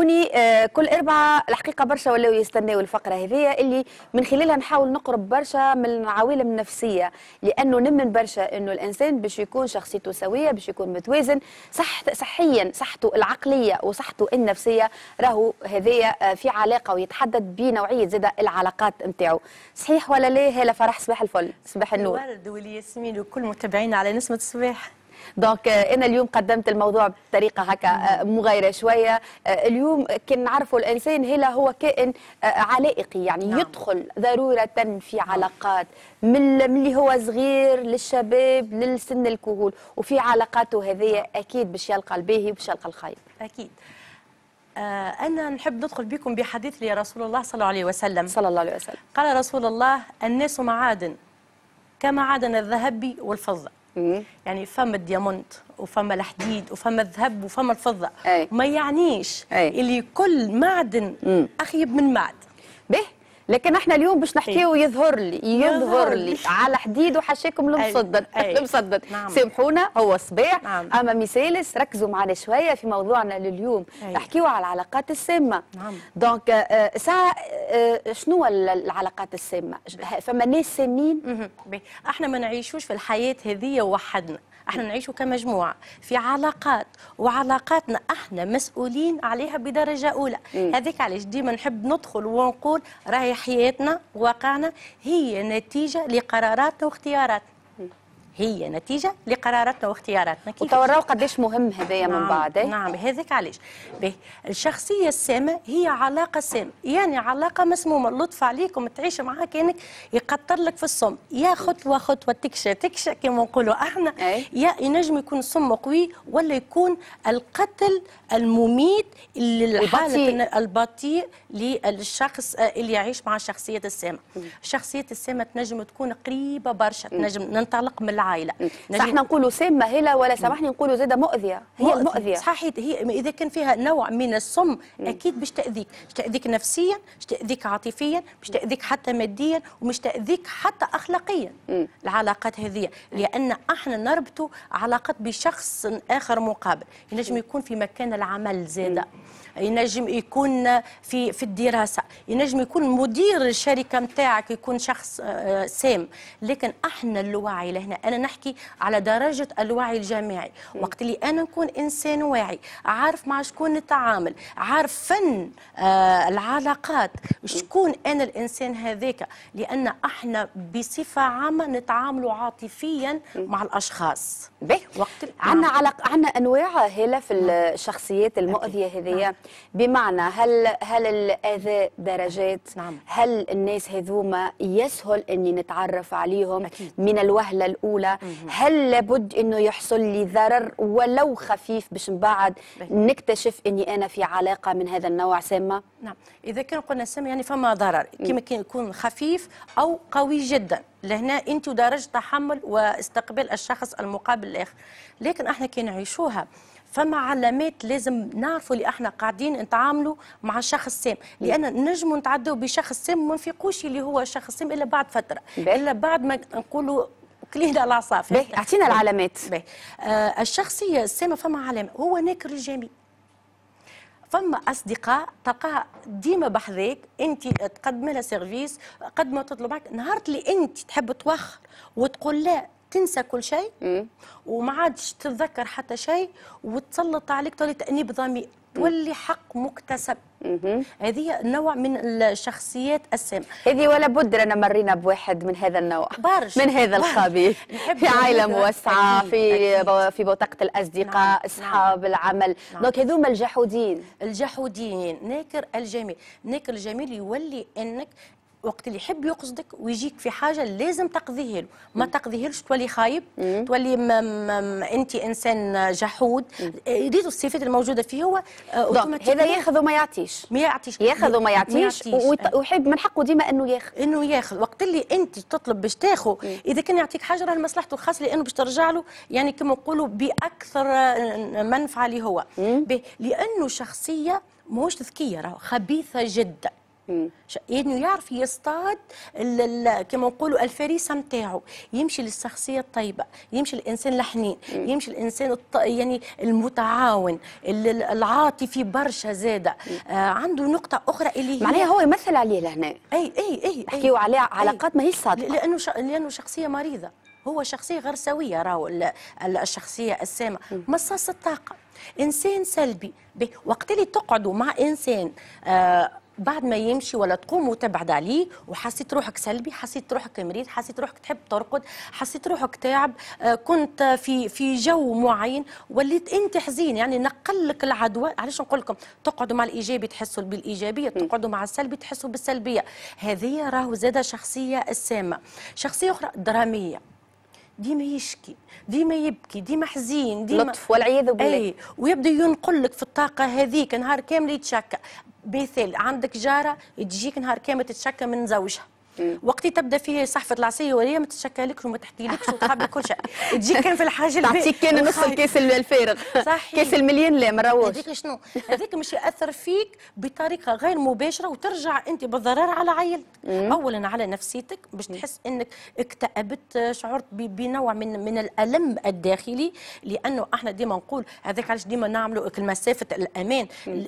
هوني آه، كل أربعة الحقيقة برشا ولاو يستناو الفقرة هذيا اللي من خلالها نحاول نقرب برشا من العوالم النفسية لأنه نمن برشا أنه الإنسان باش يكون شخصيته سوية باش يكون متوازن صح صحيا صحته العقلية وصحته النفسية راهو هذيا آه، في علاقة ويتحدد بنوعية زادة العلاقات نتاعو صحيح ولا لا هلا فرح صباح الفل صباح النور الورد والياسمين وكل متابعينا على نسمة الصباح دونك آه، انا اليوم قدمت الموضوع بطريقه هكا آه، مغايره شويه آه، اليوم كان نعرفوا الانسان هلا هو كائن علائقي يعني نعم. يدخل ضروره في علاقات من اللي هو صغير للشباب للسن الكهول وفي علاقاته هذه نعم. اكيد باش يلقى الباهي وباش يلقى الخير اكيد أنا نحب ندخل بكم بحديث لرسول الله صلى الله عليه وسلم صلى الله عليه وسلم قال رسول الله الناس معادن كمعادن الذهب والفضة يعني فما الديامونت وفما الحديد وفما الذهب وفما الفضه أي. ما يعنيش أي. اللي كل معدن اخيب من معدن به لكن احنا اليوم باش نحكيو إيه. يظهر لي يظهر لي على حديد وحشاكم المصدد المصدد نعم. سامحونا هو صباح نعم. اما مثالس ركزوا معنا شويه في موضوعنا لليوم نحكيو على العلاقات السامه نعم. دونك آه، ساعه آه، شنو العلاقات السامه فما ناس سامين احنا ما نعيشوش في الحياه هذه وحدنا احنا نعيشوا كمجموعه في علاقات وعلاقاتنا احنا مسؤولين عليها بدرجه اولى هذيك علاش ديما نحب ندخل ونقول راهي حياتنا واقعنا هي نتيجه لقراراتنا واختياراتنا هي نتيجه لقراراتنا واختياراتنا كيف وتوراو قديش مهم هذايا نعم من بعد نعم هذاك علاش الشخصيه السامه هي علاقه سامه يعني علاقه مسمومه لطف عليكم تعيش معاه كانك يقطر لك في الصم يا خطوه خطوه تكشى تكشى كما نقولوا احنا أي. يا ينجم يكون الصم قوي ولا يكون القتل المميت للحالة البطيء للشخص آه، اللي يعيش مع الشخصيه السامه الشخصيه السامه تنجم تكون قريبه برشا تنجم ننطلق من العائله صح نقولوا سامه هلا ولا سامحني نقولوا زاده مؤذيه هي مؤذية. المؤذيه صحيح هي اذا كان فيها نوع من السم اكيد باش تاذيك باش تاذيك نفسيا باش تاذيك عاطفيا باش تاذيك حتى ماديا ومش تاذيك حتى اخلاقيا العلاقات هذه لان احنا نربطوا علاقات بشخص اخر مقابل ينجم يكون في مكان العمل زاده ينجم يكون في في الدراسه ينجم يكون مدير الشركه نتاعك يكون شخص آه، سام لكن احنا الوعي لهنا أنا نحكي على درجة الوعي الجماعي وقت اللي أنا نكون إنسان واعي عارف مع شكون نتعامل عارف فن آه العلاقات شكون أنا الإنسان هذاك لأن احنا بصفة عامة نتعاملوا عاطفيا مع الأشخاص به وقت عندنا نعم. علاق... عندنا أنواع هالة في نعم. الشخصيات المؤذية هذيا نعم. بمعنى هل هل الأذى درجات نعم. هل الناس هذوما يسهل أني نتعرف عليهم أكيد. من الوهلة الأولى الدولة هل لابد أنه يحصل لي ضرر ولو خفيف باش من بعد نكتشف أني أنا في علاقة من هذا النوع سامة نعم إذا كان قلنا سامة يعني فما ضرر كما كان يكون خفيف أو قوي جدا لهنا انت درجه تحمل واستقبال الشخص المقابل الاخر لكن احنا كي نعيشوها فما علامات لازم نعرفوا اللي احنا قاعدين نتعاملوا مع شخص سام لان نجم نتعدوا بشخص سام وما نفيقوش اللي هو شخص سام الا بعد فتره الا بعد ما نقولوا كلينا الاعصاب باهي اعطينا العلامات باهي آه الشخصيه السامه فما علامه هو ناكر الجميع فما اصدقاء تلقاها ديما بحذاك انت تقدم لها سيرفيس قد ما تطلب معك نهار اللي انت تحب توخر وتقول لا تنسى كل شيء وما عادش تتذكر حتى شيء وتسلط عليك تولي تانيب ضمير تولي حق مكتسب هذه نوع من الشخصيات السامه هذه ولا بد رانا مرينا بواحد من هذا النوع بارش من هذا القبيل في عائله موسعه في في بطاقه الاصدقاء نعم، اصحاب نعم. العمل نعم. دونك هذوما الجحودين الجحودين ناكر الجميل ناكر الجميل يولي انك وقت اللي يحب يقصدك ويجيك في حاجه لازم تقضيه له ما تقضيهلش تولي خايب م تولي انت انسان جحود ريتو الصفات الموجوده فيه هو آه، هذا ياخذ وما يعطيش ما يعطيش ياخذ وما يعطيش آه. ويحب من حقه ديما انه ياخذ انه ياخذ وقت اللي انت تطلب باش تاخذ اذا كان يعطيك حاجه راه لمصلحته الخاصه لانه باش ترجع له يعني كما نقولوا باكثر منفعه اللي هو لانه شخصيه ماهوش ذكيه راهو خبيثه جدا انه يعرف يصطاد كما نقولوا الفريسه نتاعو يمشي للشخصيه الطيبه يمشي الانسان الحنين يمشي الانسان الط... يعني المتعاون العاطفي برشا زاده آه عنده نقطه اخرى اللي هي معناها هو يمثل عليه لهنا اي اي اي, أي. نحكيو عليه علاقات ماهيش صادقه لانه ش... لانه شخصيه مريضه هو شخصيه غير سويه راهو الشخصيه السامه مصاص الطاقه انسان سلبي وقت اللي تقعدوا مع انسان آه بعد ما يمشي ولا تقوم وتبعد عليه وحسيت روحك سلبي حسيت روحك مريض حسيت روحك تحب ترقد حسيت روحك تعب آه، كنت في في جو معين وليت انت حزين يعني نقل لك العدوى علاش نقول لكم تقعدوا مع الايجابي تحسوا بالايجابيه تقعدوا مع السلبي تحسوا بالسلبيه هذه راهو زاده شخصيه السامه شخصيه اخرى دراميه ديما يشكي ديما يبكي ديما حزين ديما لطف والعياذ بالله اي ويبدا ينقل لك في الطاقه هذيك نهار كامل يتشكى مثال عندك جاره تجيك نهار كامل تتشكى من زوجها وقت تبدا فيه صحفه العصيه وهي ما تتشكلكش وما تحكيلكش وتخبي كل شيء تجيك كان في الحاجه اللي تعطيك كان نص الكاس الفارغ صحيح كاس المليان لا ما راهوش هذيك شنو هذيك مش ياثر فيك بطريقه غير مباشره وترجع انت بالضرر على عائلتك اولا على نفسيتك باش تحس انك اكتئبت شعرت بنوع من من الالم الداخلي لانه احنا ديما نقول هذاك علاش ديما نعملوا مسافه الامان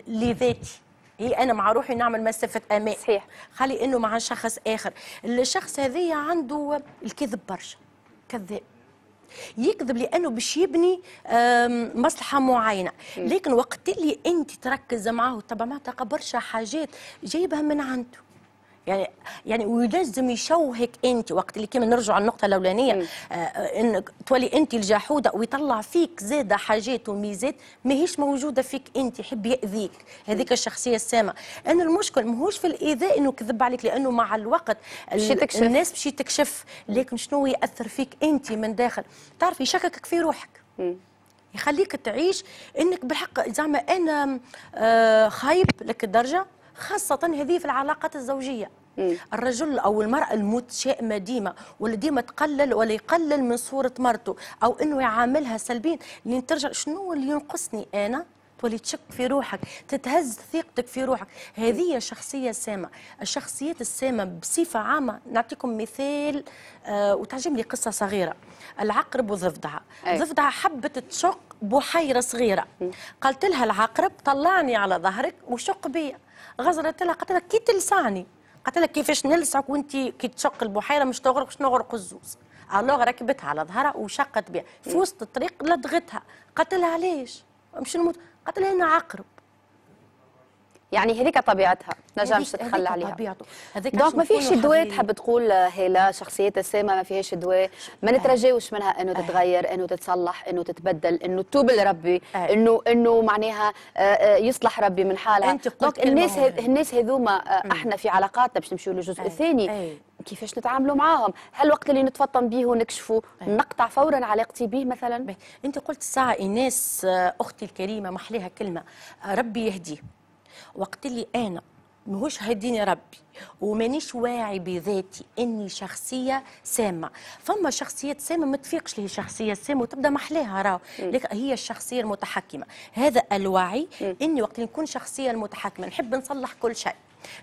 لذاتي هي إيه، انا مع روحي نعمل مسافه امان صحيح خلي انه مع شخص اخر الشخص هذايا عنده الكذب برشا كذاب يكذب لانه باش يبني مصلحه معينه لكن وقت اللي انت تركز معاه طبعا برشا حاجات جايبها من عنده يعني يعني ولازم يشوهك انت وقت اللي كيما نرجع النقطه الاولانيه آه ان تولي انت الجحوده ويطلع فيك زاده حاجات وميزات ماهيش موجوده فيك انت يحب ياذيك هذيك الشخصيه السامه انا المشكل ماهوش في الايذاء انه كذب عليك لانه مع الوقت بشي تكشف. الناس باش تكشف لكن شنو ياثر فيك انت من داخل تعرف يشككك في روحك يخليك تعيش انك بالحق زعما انا آه خايب لك الدرجه خاصة هذه في العلاقات الزوجية الرجل او المراه المتشائمه ديما ولا ديما تقلل ولا يقلل من صوره مرته او انه يعاملها سلبيا لين ترجع شنو اللي ينقصني انا تولي تشك في روحك تتهز ثقتك في روحك هذه شخصية سامة الشخصيات السامة بصفة عامة نعطيكم مثال آه وتعجبني قصة صغيرة العقرب وضفدعة إيه. ضفدعة حبت تشق بحيرة صغيرة قالت لها العقرب طلعني على ظهرك وشق بيا غزرت لها قالت لها كي تلسعني قالت لها كيفاش نلسعك وانت كي تشق البحيره مش تغرق باش نغرق الزوز الوغ ركبتها على ظهرها وشقت بها في وسط الطريق لدغتها قالت لها علاش مش نموت قالت لها انا عقرب يعني هذيك طبيعتها نجمش تتخلى عليها طبيعته دونك ما فيش دواء تحب تقول هلا شخصيتها سامه ما فيهاش دواء ما نترجاوش منها انه تتغير انه تتصلح انه تتبدل انه توب لربي انه انه معناها آه، آه، يصلح ربي من حالها انت قلت الناس الناس هذوما آه، احنا في علاقاتنا باش نمشيو للجزء الثاني كيفاش نتعاملوا معاهم هل وقت اللي نتفطن به ونكشفه نقطع فورا علاقتي به مثلا انت قلت ساعه ايناس اختي الكريمه محليها كلمه ربي يهديه وقت اللي انا مهوش هديني ربي ومانيش واعي بذاتي اني شخصيه سامه فما شخصيات سامه ما تفيقش لي شخصيه سامه وتبدا محلاها راهو هي الشخصيه المتحكمه هذا الوعي م. اني وقت نكون شخصيه المتحكمه نحب نصلح كل شيء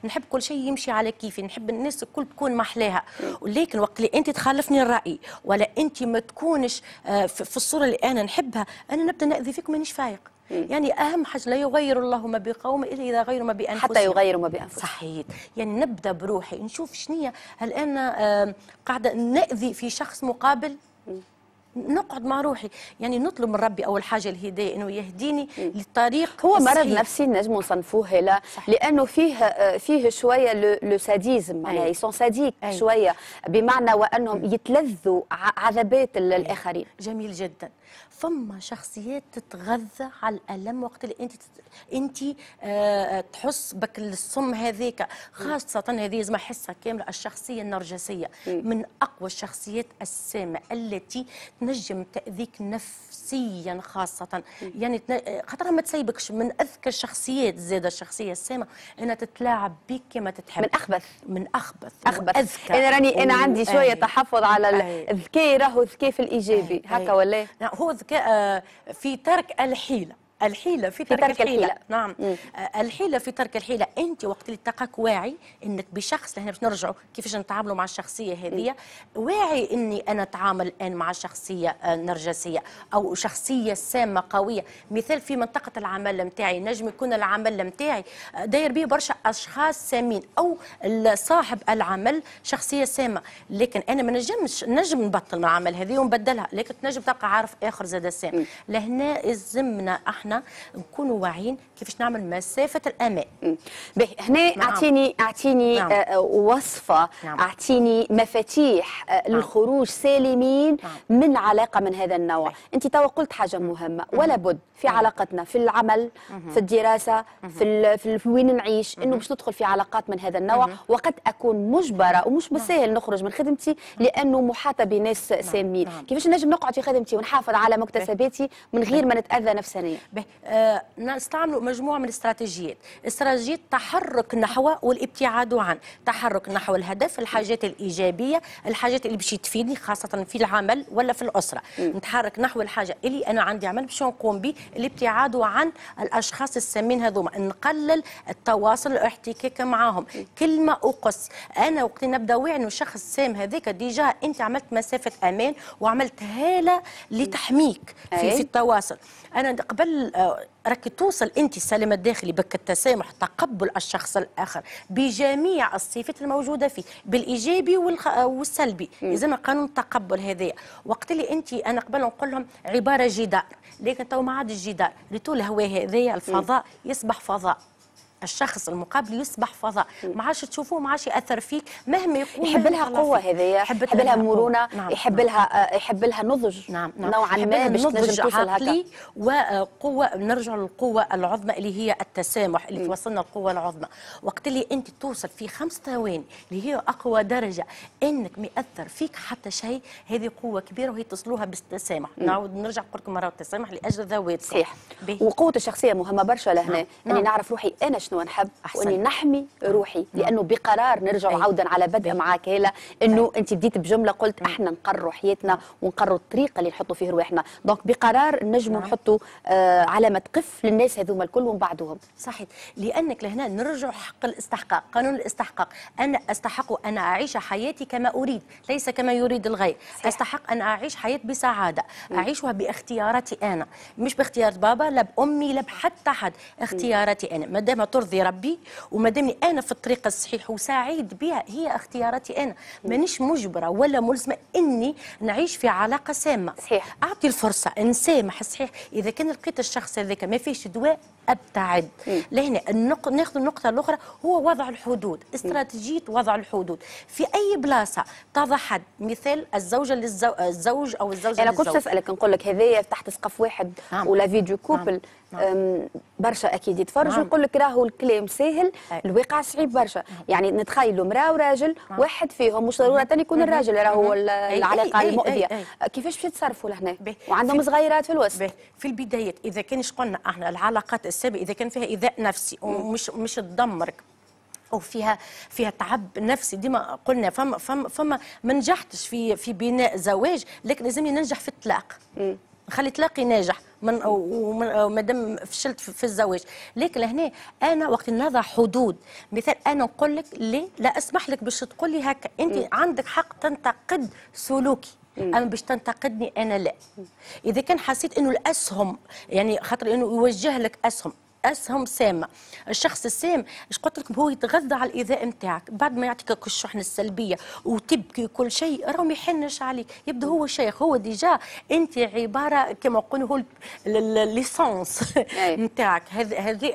نحب كل شيء يمشي على كيفي نحب الناس الكل تكون محلاها ولكن وقت اللي انت تخالفني الراي ولا انت ما تكونش آه، في الصوره اللي انا نحبها انا نبدا ناذي فيك مانيش فايق يعني أهم حاجة لا يغير الله ما بقوم إلا إذا غيروا ما بأنفسهم حتى يغيروا ما بأنفسهم صحيح يعني نبدأ بروحي نشوف شنو هل أنا قاعدة نأذي في شخص مقابل نقعد مع روحي يعني نطلب من ربي اول حاجه الهدايه انه يهديني م. للطريق هو مرض نفسي نجم نصنفوه لا لانه فيه آه، فيه شويه لو ساديزم معناها يسون ساديك أي. شويه بمعنى وانهم يتلذوا عذابات الاخرين جميل جدا فما شخصيات تتغذى على الالم وقت اللي انت تت... انت آه, آه، تحس بك السم هذاك خاصه هذه لازم احسها كامله الشخصيه النرجسيه من اقوى الشخصيات السامه التي تنجم تاذيك نفسيا خاصه يعني آه، خاطرها ما تسيبكش من اذكى الشخصيات زاده الشخصيه السامه انها تتلاعب بك كما تتحب من اخبث من اخبث اخبث اذكى انا راني انا عندي شويه أي. تحفظ على الذكي راهو ذكي في الايجابي هكا ولا نعم، هو آه، ذكاء في ترك الحيله الحيله في ترك, في ترك الحيلة. الحيله نعم مم. آه، الحيله في ترك الحيله انت وقت اللي تلقاك واعي انك بشخص لهنا باش نرجعوا كيفاش نتعاملوا مع الشخصيه هذه واعي اني انا اتعامل الان مع شخصيه آه، نرجسيه او شخصيه سامه قويه مثال في منطقه العمل نتاعي نجم يكون العمل نتاعي آه، داير بيه برشا اشخاص سامين او صاحب العمل شخصيه سامه لكن انا ما نجمش نجم نبطل العمل هذه ونبدلها لكن نجم تلقى عارف اخر زاد سام لهنا الزمنا احنا نكونوا واعيين كيفاش نعمل مسافه الامان باهي هنا نعم. اعطيني اعطيني نعم. آه، آه، وصفه نعم. اعطيني مفاتيح آه، نعم. للخروج سالمين نعم. من علاقه من هذا النوع نعم. انت توا قلت حاجه مهمه ولا بد في نعم. علاقتنا في العمل نعم. في الدراسه في, في وين نعيش انه باش ندخل في علاقات من هذا النوع وقد اكون مجبره ومش نعم. بالسهل نخرج من خدمتي نعم. لانه محاطه بناس سامين كيفاش نجم نقعد في خدمتي ونحافظ على مكتسباتي من غير ما نتاذى نفسانيا به آه، نستعملوا مجموعه من الاستراتيجيات استراتيجيه تحرك نحو والابتعاد عن تحرك نحو الهدف الحاجات الايجابيه الحاجات اللي باش تفيدني خاصه في العمل ولا في الاسره م. نتحرك نحو الحاجه اللي انا عندي عمل باش نقوم به الابتعاد عن الاشخاص السامين هذوما نقلل التواصل الاحتكاك معاهم كلمه اقص انا وقت نبدا واعي انه شخص سام هذاك ديجا انت عملت مسافه امان وعملت هاله لتحميك في, في التواصل انا قبل آه، راك توصل انت السلام الداخلي بك التسامح تقبل الشخص الاخر بجميع الصفات الموجوده فيه بالايجابي آه، والسلبي اذا قانون التقبل هذا وقت اللي انت انا قبل نقول لهم عباره جدار لكن تو ما عاد الجدار لتو الهواء هذايا الفضاء يصبح فضاء الشخص المقابل يصبح فضاء ما عادش تشوفوه ما عادش ياثر فيك مهما يقول يحب لها قوه هذه يحب لها مرونه نعم،, نعم. يحب لها آه، يحب لها نضج نعم. نعم. نوعا ما باش نضج عقلي وقوه نرجع للقوه العظمى اللي هي التسامح اللي توصلنا القوه العظمى وقت اللي انت توصل في خمس ثواني اللي هي اقوى درجه انك ما ياثر فيك حتى شيء هذه قوه كبيره وهي تصلوها بالتسامح نعاود نرجع نقول لكم مره التسامح لاجل ذواتكم صحيح وقوه الشخصيه مهمه برشا لهنا اني نعم، يعني نعم. نعرف روحي انا شنو ونحب واني نحمي روحي لانه بقرار نرجع أي. عودا على بدء معاك هلا انه انت بديت بجمله قلت احنا نقروا حياتنا ونقروا الطريقه اللي نحطوا فيه رواحنا دونك بقرار نجموا نعم. نحطوا آه علامه قف للناس هذوما الكل ومن بعدهم صحيح لانك لهنا نرجع حق الاستحقاق قانون الاستحقاق انا استحق ان اعيش حياتي كما اريد ليس كما يريد الغير صحيح. استحق ان اعيش حياتي بسعاده م. اعيشها باختياراتي انا مش باختيار بابا لا بامي لا بحتى حد اختياراتي انا ما دام يرضي ربي وما دامني انا في الطريق الصحيح وسعيد بها هي اختياراتي انا مانيش مجبره ولا ملزمه اني نعيش في علاقه سامه صحيح اعطي الفرصه نسامح صحيح اذا كان لقيت الشخص هذاك ما فيش دواء ابتعد لهنا النق... ناخذ النقطه الاخرى هو وضع الحدود استراتيجيه وضع الحدود في اي بلاصه تضع حد مثال الزوجه للزوج او الزوجه للزوج انا كنت اسالك نقول لك هذايا تحت سقف واحد نعم. ولا فيديو نعم. كوبل نعم. برشا اكيد يتفرجوا نعم. يقول لك راهو الكلام ساهل الواقع صعيب برشا نعم. يعني نتخيلوا مراه وراجل نعم. واحد فيهم مش ضروره يكون الراجل راهو العلاقه أي المؤذيه أي أي كيفاش باش يتصرفوا لهنا وعندهم صغيرات في الوسط في البدايه اذا كانش قلنا احنا العلاقات السابقه اذا كان فيها ايذاء نفسي ومش مش تدمرك او فيها فيها تعب نفسي ديما قلنا فما فما فما ما نجحتش في في بناء زواج لكن لازمني ننجح في الطلاق نخلي طلاقي ناجح من ومادام فشلت في الزواج لكن لهنا انا وقت نضع حدود مثال انا نقول لك لي لا اسمح لك باش تقول لي هكا انت م. عندك حق تنتقد سلوكي اما باش تنتقدني انا لا اذا كان حسيت انه الاسهم يعني خاطر انه يوجه لك اسهم اسهم سامه الشخص السام اش قلت لكم هو يتغذى على الايذاء نتاعك بعد ما يعطيك الشحنه السلبيه وتبكي كل شيء راه ما يحنش عليك يبدا هو شيخ هو ديجا انت عباره كما نقولوا الليسونس إيه. نتاعك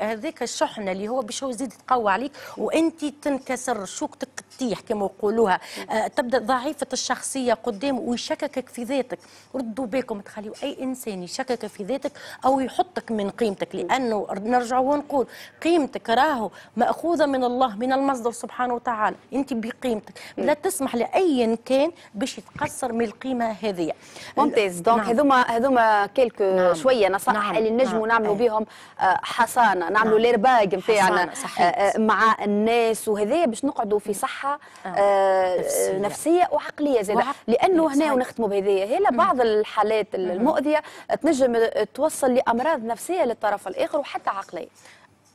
هذاك الشحنه اللي هو باش هو يزيد يتقوى عليك وانت تنكسر شوكتك تطيح كما يقولوها إيه. آه، تبدا ضعيفه الشخصيه قدام ويشككك في ذاتك ردوا بالكم تخليوا اي انسان يشكك في ذاتك او يحطك من قيمتك لانه نرجع ونقول قيمتك راهو ماخوذه من الله من المصدر سبحانه وتعالى انت بقيمتك لا تسمح لاي كان باش يتقصر من القيمه هذه ممتاز دونك نعم. هذوما هذوما كلك نعم. شويه نصائح نعم. اللي نجموا نعم. نعملوا إيه. بهم آه، حصانه نعملوا نعم. ليرباج نتاعنا آه، آه، مع الناس وهذايا باش نقعدوا في نعم. صحه آه. نفسية. نفسيه وعقليه زاد لانه هنا ونختموا بهذايا هي بعض الحالات المؤذيه تنجم توصل لامراض نفسيه للطرف الاخر وحتى عقليه exactly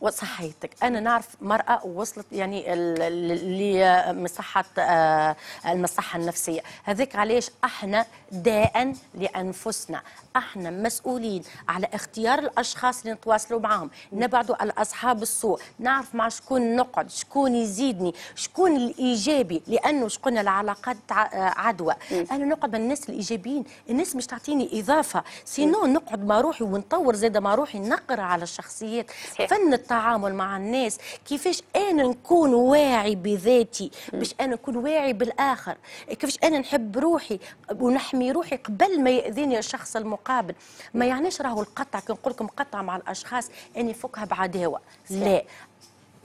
وصحيتك انا نعرف مراه وصلت يعني لمصحه آه، المصحه النفسيه هذاك علاش احنا داء لانفسنا احنا مسؤولين على اختيار الاشخاص اللي نتواصلوا معاهم نبعدوا على اصحاب السوء نعرف مع شكون نقعد شكون يزيدني شكون الايجابي لانه شكون العلاقات آه، عدوى انا نقعد مع الناس الايجابيين الناس مش تعطيني اضافه سينو نقعد مع روحي ونطور زاده مع روحي نقرا على الشخصيات فن التعامل التعامل مع الناس كيفاش انا نكون واعي بذاتي باش انا نكون واعي بالاخر كيفاش انا نحب روحي ونحمي روحي قبل ما ياذيني الشخص المقابل ما يعنيش راهو القطع كي نقول لكم قطع مع الاشخاص اني فكها بعداوه لا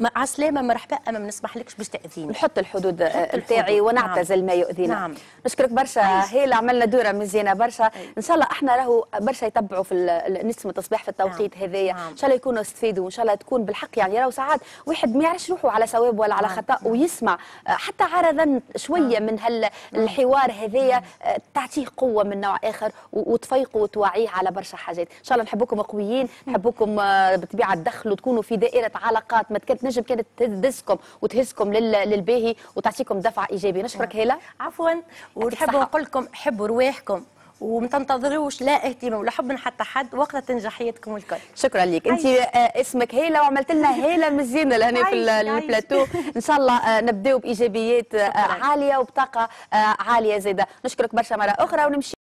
مع السلامه مرحبا اما ما نسمحلكش باش تاذيني نحط الحدود نتاعي آه، ونعتزل نعم. ما يؤذينا نعم. نشكرك برشا اللي عملنا دوره مزيانه برشا ان شاء الله احنا راهو برشا يتبعوا في نسمه التصبيح في التوقيت نعم. هذايا نعم. ان شاء الله يكونوا استفادوا وان شاء الله تكون بالحق يعني راهو ساعات واحد ما يعرفش روحه على صواب ولا على نعم. خطا نعم. ويسمع آه، حتى عرضا شويه نعم. من هالحوار نعم. هذايا نعم. آه، تعطيه قوه من نوع اخر وتفيقه وتوعيه على برشا حاجات ان شاء الله نحبكم قويين نحبكم بطبيعه تدخلوا تكونوا في دائره علاقات ما تكتنوا تنجم كانت تدسكم وتهزكم للباهي وتعطيكم دفعه ايجابيه نشكرك هلا عفوا ونحب نقول لكم حبوا رواحكم وما تنتظروش لا اهتمام ولا حب من حتى حد وقتها تنجح حياتكم الكل شكرا لك انت آه، اسمك هاله وعملت لنا هاله مزيانه لهنا في البلاتو ان شاء الله آه، نبداو بايجابيات آه، عاليه وبطاقه عاليه زاده نشكرك برشا مره اخرى ونمشي